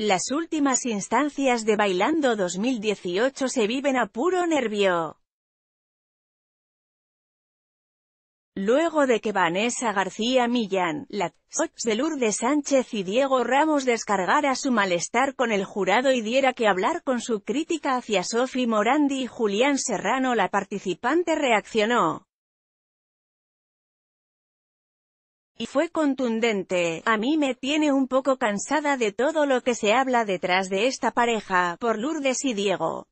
Las últimas instancias de Bailando 2018 se viven a puro nervio. Luego de que Vanessa García Millán, la de Lourdes Sánchez y Diego Ramos descargara su malestar con el jurado y diera que hablar con su crítica hacia Sofi Morandi y Julián Serrano la participante reaccionó. y fue contundente. A mí me tiene un poco cansada de todo lo que se habla detrás de esta pareja, por Lourdes y Diego.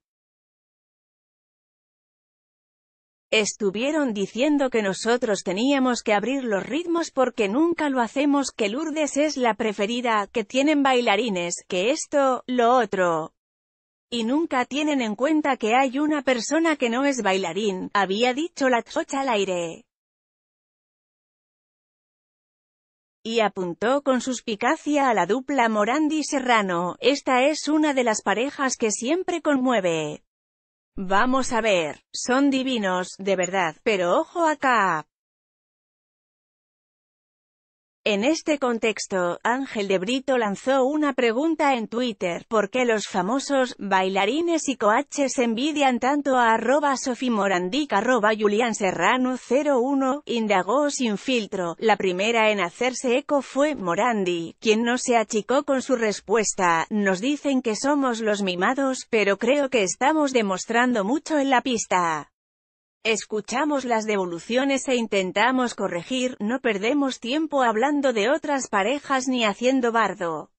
Estuvieron diciendo que nosotros teníamos que abrir los ritmos porque nunca lo hacemos, que Lourdes es la preferida, que tienen bailarines, que esto, lo otro. Y nunca tienen en cuenta que hay una persona que no es bailarín, había dicho la chocha al aire. y apuntó con suspicacia a la dupla Morandi-Serrano, esta es una de las parejas que siempre conmueve. Vamos a ver, son divinos, de verdad, pero ojo acá. En este contexto, Ángel de Brito lanzó una pregunta en Twitter, ¿por qué los famosos, bailarines y coaches envidian tanto a arroba sofimorandic arroba Julián Serrano 01? Indagó sin filtro, la primera en hacerse eco fue Morandi, quien no se achicó con su respuesta, nos dicen que somos los mimados, pero creo que estamos demostrando mucho en la pista. Escuchamos las devoluciones e intentamos corregir, no perdemos tiempo hablando de otras parejas ni haciendo bardo.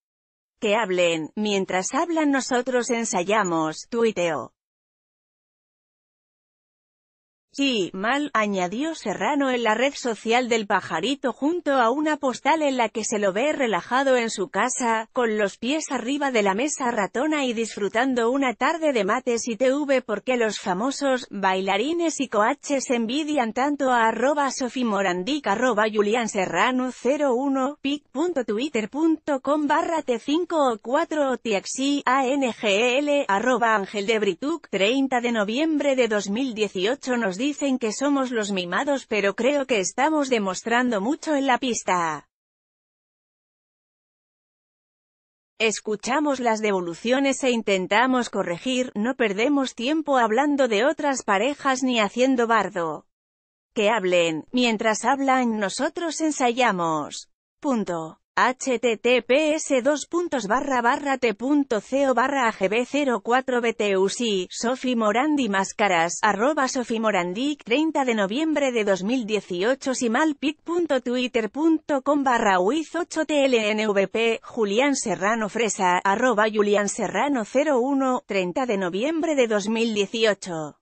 Que hablen, mientras hablan nosotros ensayamos, tuiteo. Sí, mal, añadió Serrano en la red social del pajarito junto a una postal en la que se lo ve relajado en su casa, con los pies arriba de la mesa ratona y disfrutando una tarde de mates y TV porque los famosos, bailarines y coaches envidian tanto a arroba sofimorandic arroba julian serrano 01 pic.twitter.com barra t5 o 4 o e arroba ángel de brituc 30 de noviembre de 2018 nos dice dicen que somos los mimados pero creo que estamos demostrando mucho en la pista. Escuchamos las devoluciones e intentamos corregir, no perdemos tiempo hablando de otras parejas ni haciendo bardo. Que hablen, mientras hablan nosotros ensayamos. Punto https tco barra agb 04 btusi Sofi Máscaras, arroba Sofi 30 de noviembre de 2018 simalpic.twitter.com barra wiz 8 tlnvp, Julián Serrano Fresa, arroba Julián Serrano 01, 30 de noviembre de 2018